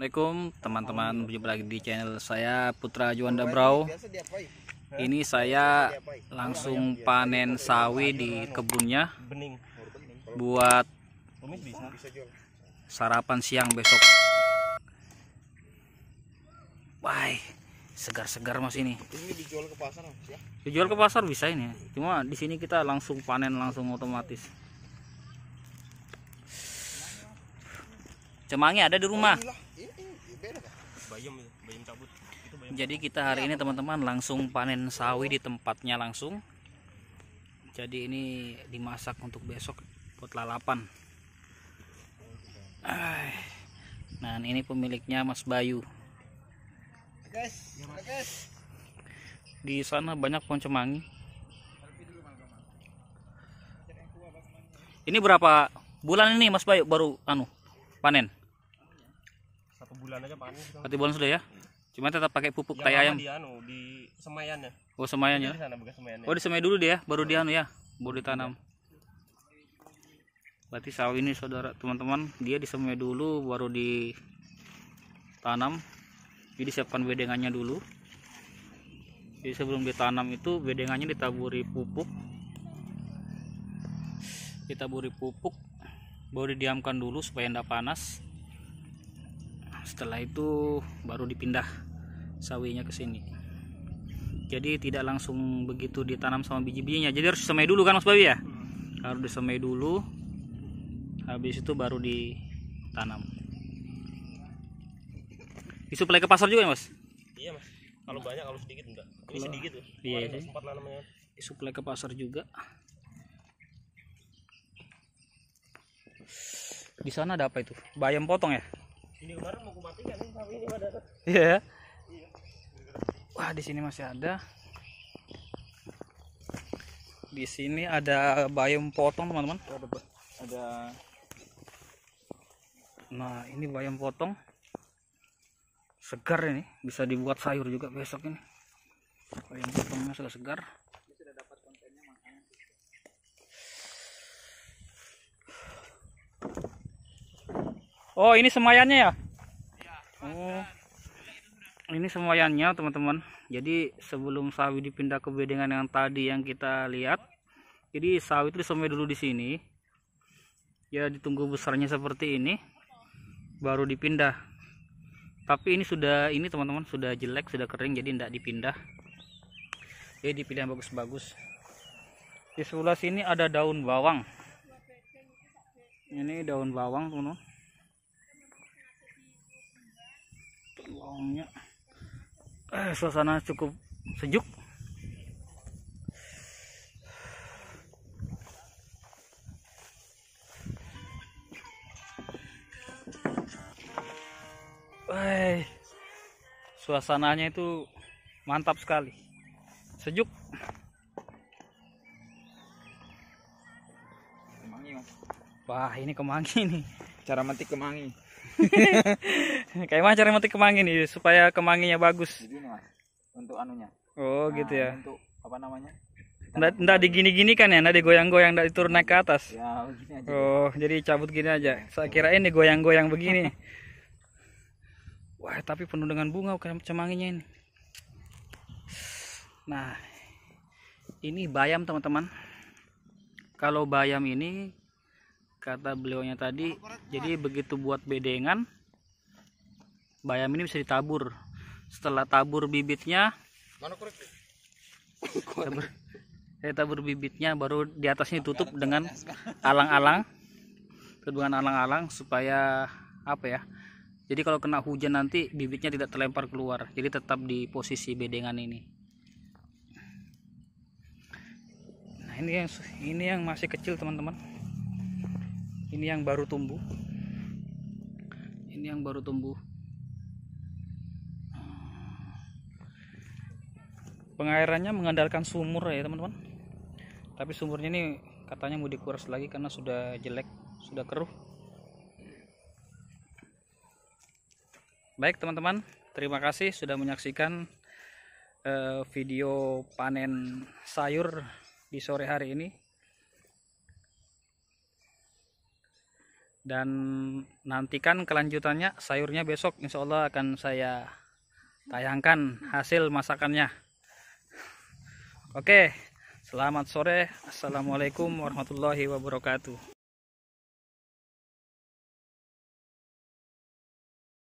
Assalamualaikum teman-teman berjumpa lagi di channel saya Putra Juanda Brau ini saya langsung panen sawi di kebunnya buat sarapan siang besok bye segar-segar mas ini dijual ke pasar ya? dijual ke pasar bisa ini cuma di sini kita langsung panen langsung otomatis Cemangi ada di rumah bayam bayam cabut itu bayam jadi kita hari ini teman-teman langsung panen sawi di tempatnya langsung jadi ini dimasak untuk besok buat lalapan nah ini pemiliknya Mas Bayu di sana banyak pohon cemangi ini berapa bulan ini Mas Bayu baru anu panen berapa bulan aja panen berarti bulan sudah ya cuma tetap pakai pupuk yang tai ayam di anu di semayannya oh semayannya di ya? sana, semayannya. oh semai dulu dia ya? baru di anu ya baru ditanam berarti sawi ini saudara teman-teman dia di semai dulu baru ditanam jadi siapkan bedengannya dulu jadi sebelum ditanam itu bedengannya ditaburi pupuk ditaburi pupuk baru didiamkan dulu supaya tidak panas setelah itu baru dipindah sawinya ke sini jadi tidak langsung begitu ditanam sama biji-bijinya jadi harus disemai dulu kan mas Babi ya hmm. harus disemai dulu habis itu baru ditanam disuplai ke pasar juga ya mas iya mas kalau banyak kalau sedikit enggak ini sedikit loh iya, iya. sempat nanamnya disuplai ke pasar juga di sana ada apa itu bayam potong ya ini kemarin mau kumatikan nih sapi ini pada. Iya, ya. iya. Wah, di sini masih ada. Di sini ada bayam potong, teman-teman. Ada ada Nah, ini bayam potong. Segar ini, bisa dibuat sayur juga besok ini. Bayam potongnya sudah segar. Oh, ini semayannya ya? ya? oh. Ini semayannya, teman-teman. Jadi sebelum sawi dipindah ke bedengan yang tadi yang kita lihat, jadi sawi itu disemai dulu di sini. Ya ditunggu besarnya seperti ini, baru dipindah. Tapi ini sudah ini teman-teman sudah jelek, sudah kering, jadi tidak dipindah. Jadi dipindah yang bagus-bagus. Di sebelah sini ada daun bawang. Ini daun bawang, teman-teman. lawangnya eh, suasana cukup sejuk Wey, eh, suasananya itu mantap sekali sejuk Wah ini kemangi nih. Cara metik kemangi. Kayak mana cara metik kemangi nih supaya kemanginya bagus? Ini untuk anunya. Oh nah, gitu ya. Untuk apa namanya? Nggak, digini-gini kan ya, nggak digoyang-goyang, nggak diturun naik ke atas. Ya, aja. Oh, jadi cabut gini aja. Saya kirain ini goyang goyang begini. Wah, tapi penuh dengan bunga kemanginya ini. Nah, ini bayam teman-teman. Kalau bayam ini kata beliaunya tadi jadi begitu buat bedengan bayam ini bisa ditabur setelah tabur bibitnya tabur, saya eh, tabur bibitnya baru di atasnya tutup dengan alang-alang dengan alang-alang supaya apa ya jadi kalau kena hujan nanti bibitnya tidak terlempar keluar jadi tetap di posisi bedengan ini nah ini yang ini yang masih kecil teman-teman ini yang baru tumbuh ini yang baru tumbuh pengairannya mengandalkan sumur ya teman-teman tapi sumurnya ini katanya mau dikuras lagi karena sudah jelek sudah keruh baik teman-teman terima kasih sudah menyaksikan eh, video panen sayur di sore hari ini dan nantikan kelanjutannya sayurnya besok insya Allah akan saya tayangkan hasil masakannya oke selamat sore assalamualaikum warahmatullahi wabarakatuh